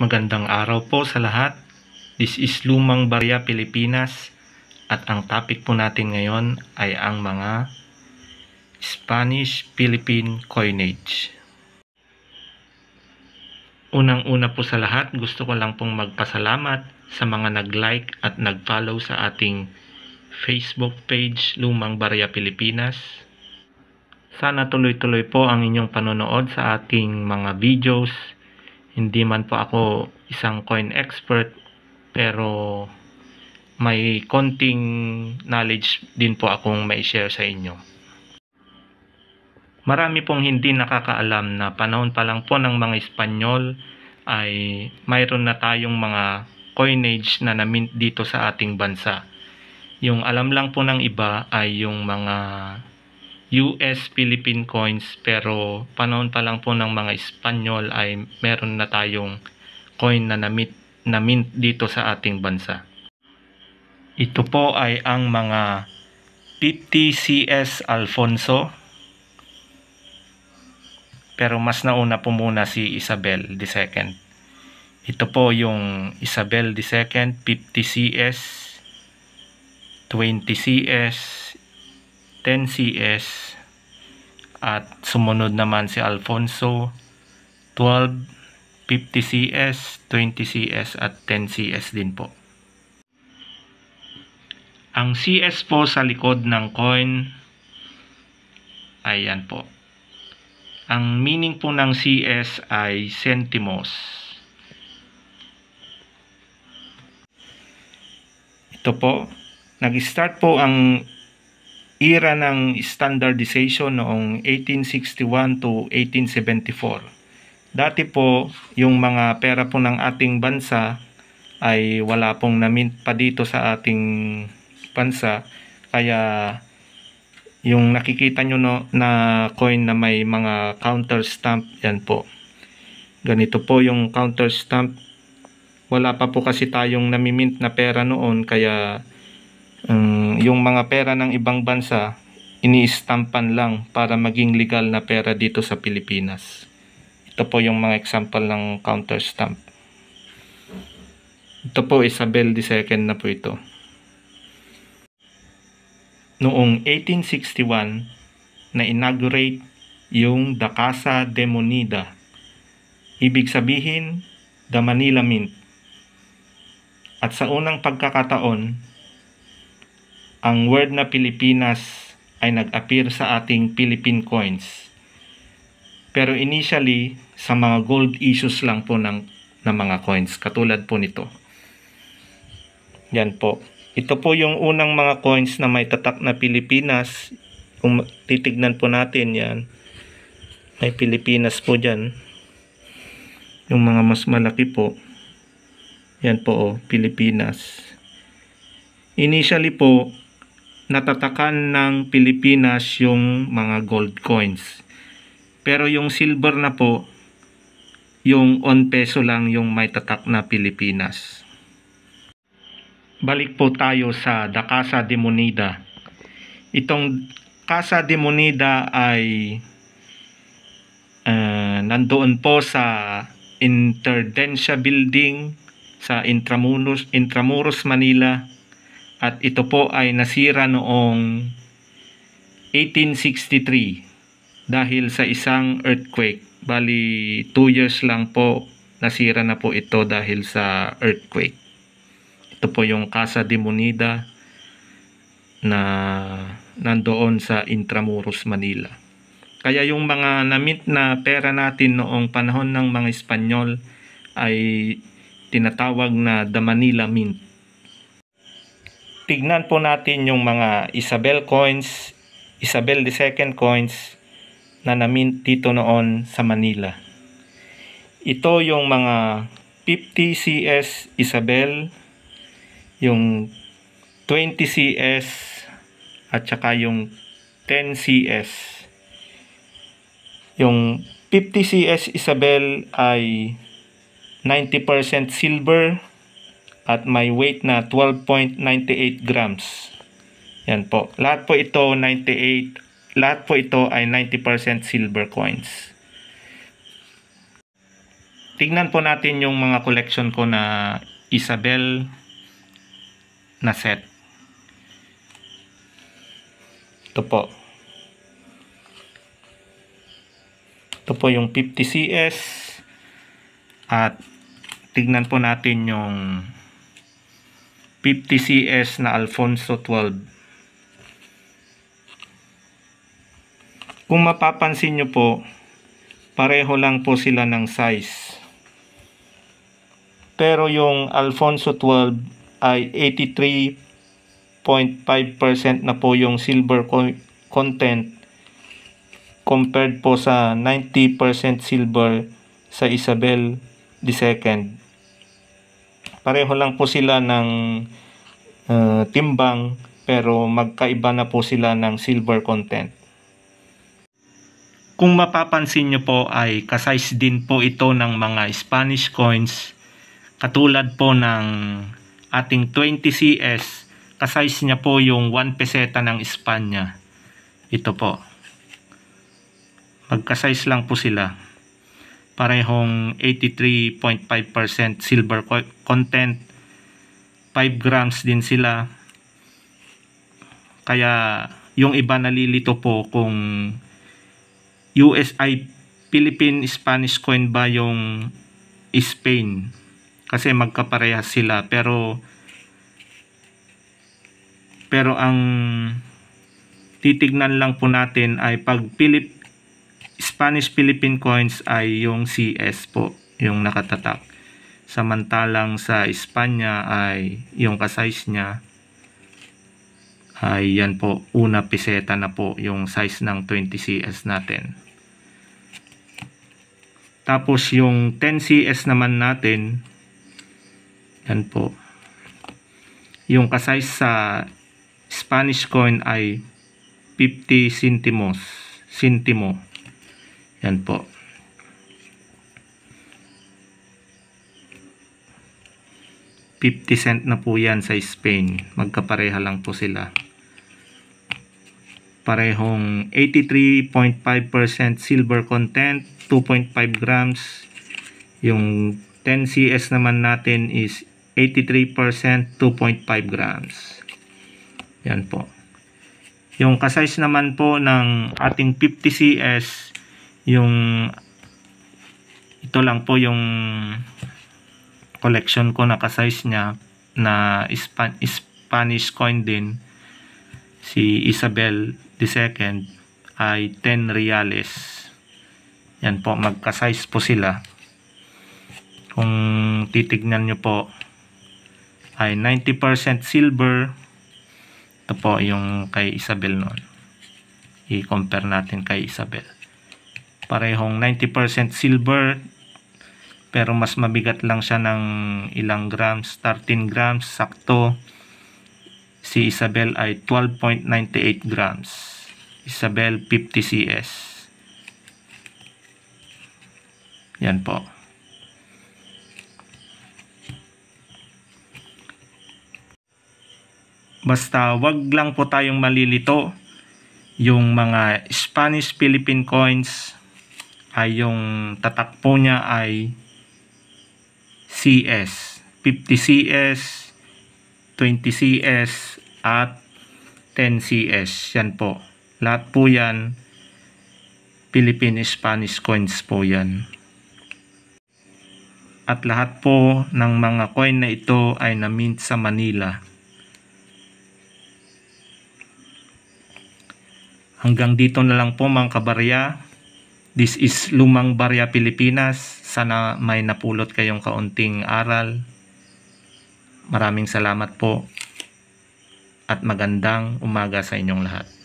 Magandang araw po sa lahat. This is Lumang Barya, Pilipinas. At ang topic po natin ngayon ay ang mga Spanish-Philippine coinage. Unang-una po sa lahat, gusto ko lang pong magpasalamat sa mga nag-like at nag-follow sa ating Facebook page Lumang Barya, Pilipinas. Sana tuloy-tuloy po ang inyong panonood sa ating mga videos hindi man po ako isang coin expert pero may konting knowledge din po akong may share sa inyo. Marami pong hindi nakakaalam na panahon pa lang po ng mga Espanyol ay mayroon na tayong mga coinage na namint dito sa ating bansa. Yung alam lang po ng iba ay yung mga US Philippine coins pero panahon pa lang po ng mga Espanyol ay meron na tayong coin na namit na mint dito sa ating bansa. Ito po ay ang mga 50 CS Alfonso pero mas nauna po muna si Isabel II. Ito po yung Isabel II 50 CS 20 CS 10CS at sumunod naman si Alfonso 12, 50CS, 20CS at 10CS din po. Ang CS po sa likod ng coin ay yan po. Ang meaning po ng CS ay centimos. Ito po, nag-start po ang era ng standardization noong 1861 to 1874. Dati po, yung mga pera po ng ating bansa ay wala pong namint pa dito sa ating bansa. Kaya yung nakikita nyo no, na coin na may mga counter stamp, yan po. Ganito po yung counter stamp. Wala pa po kasi tayong namimint na pera noon kaya um, yung mga pera ng ibang bansa, iniistampan lang para maging legal na pera dito sa Pilipinas. Ito po yung mga example ng counter stamp. Ito po Isabel II na po ito. Noong 1861 na inaugurate yung The Casa de Moneda. Ibig sabihin, The Manila Mint. At sa unang pagkakataon, ang word na Pilipinas ay nag-appear sa ating Philippine coins. Pero initially, sa mga gold issues lang po ng, ng mga coins, katulad po nito. Yan po. Ito po yung unang mga coins na may tatak na Pilipinas. Kung titignan po natin yan, may Pilipinas po dyan. Yung mga mas malaki po. Yan po, oh, Pilipinas. Initially po, natatakan ng Pilipinas yung mga gold coins. Pero yung silver na po, yung 1 peso lang yung may tatak na Pilipinas. Balik po tayo sa The Casa de Moneda. Itong Casa de Moneda ay uh, nandoon po sa Interdensia Building sa Intramuros, Intramuros Manila at ito po ay nasira noong 1863 dahil sa isang earthquake. Bali 2 years lang po nasira na po ito dahil sa earthquake. Ito po yung Casa de Moneda na nandoon sa Intramuros, Manila. Kaya yung mga namit na pera natin noong panahon ng mga Espanyol ay tinatawag na the Manila Mint tignan po natin yung mga Isabel coins, Isabel II coins na namin dito noon sa Manila. Ito yung mga 50 CS Isabel, yung 20 CS at saka yung 10 CS. Yung 50 CS Isabel ay 90% silver, at may weight na 12.98 grams. Yan po. Lahat po ito 98, lahat po ito ay 90% silver coins. Tingnan po natin yung mga collection ko na Isabel na set. Ito po. Ito po yung 50 CS at tignan po natin yung 50CS na Alfonso 12. Kung mapapansin nyo po, pareho lang po sila ng size. Pero yung Alfonso 12 ay 83.5% na po yung silver content compared po sa 90% silver sa Isabel II. Pareho lang po sila ng uh, timbang pero magkaiba na po sila ng silver content. Kung mapapansin nyo po ay kasize din po ito ng mga Spanish coins katulad po ng ating 20CS kasize niya po yung 1 peseta ng Espanya. Ito po. Magkasize lang po sila parehong 83.5% silver content 5 grams din sila kaya yung iba nalilito po kung USI Philippine Spanish coin ba yung Spain kasi magkaparehas sila pero pero ang titignan lang po natin ay pag Philip Spanish Philippine coins ay yung CS po, yung nakatatak. Samantalang sa Espanya ay yung ka-size niya ay yan po, una peseta na po yung size ng 20 CS natin. Tapos yung 10 CS naman natin, yan po. Yung ka-size sa Spanish coin ay 50 centimos, centimo. Yan po. Fifty cent na po yan sa Spain. Magkapareha lang po sila. Parehong 83.5% silver content, 2.5 grams. Yung 10 CS naman natin is 83%, 2.5 grams. Yan po. Yung kasize naman po ng ating 50 CS yung ito lang po yung collection ko ka-size niya na Span Spanish coin din si Isabel II ay 10 reales yan po magka-size po sila kung titignan niyo po ay 90% silver ito po yung kay Isabel noon i-compare natin kay Isabel Parehong 90% silver pero mas mabigat lang siya ng ilang grams, 13 grams sakto. Si Isabel ay 12.98 grams. Isabel 50 CS. Yan po. Basta wag lang po tayong malilito yung mga Spanish Philippine coins ay yung tatak po niya ay CS 50 CS 20 CS at 10 CS yan po lahat po yan Philippine Spanish coins po yan at lahat po ng mga coin na ito ay na-mint sa Manila hanggang dito na lang po mga kabarya This is Lumang Barya, Pilipinas. Sana may napulot kayong kaunting aral. Maraming salamat po at magandang umaga sa inyong lahat.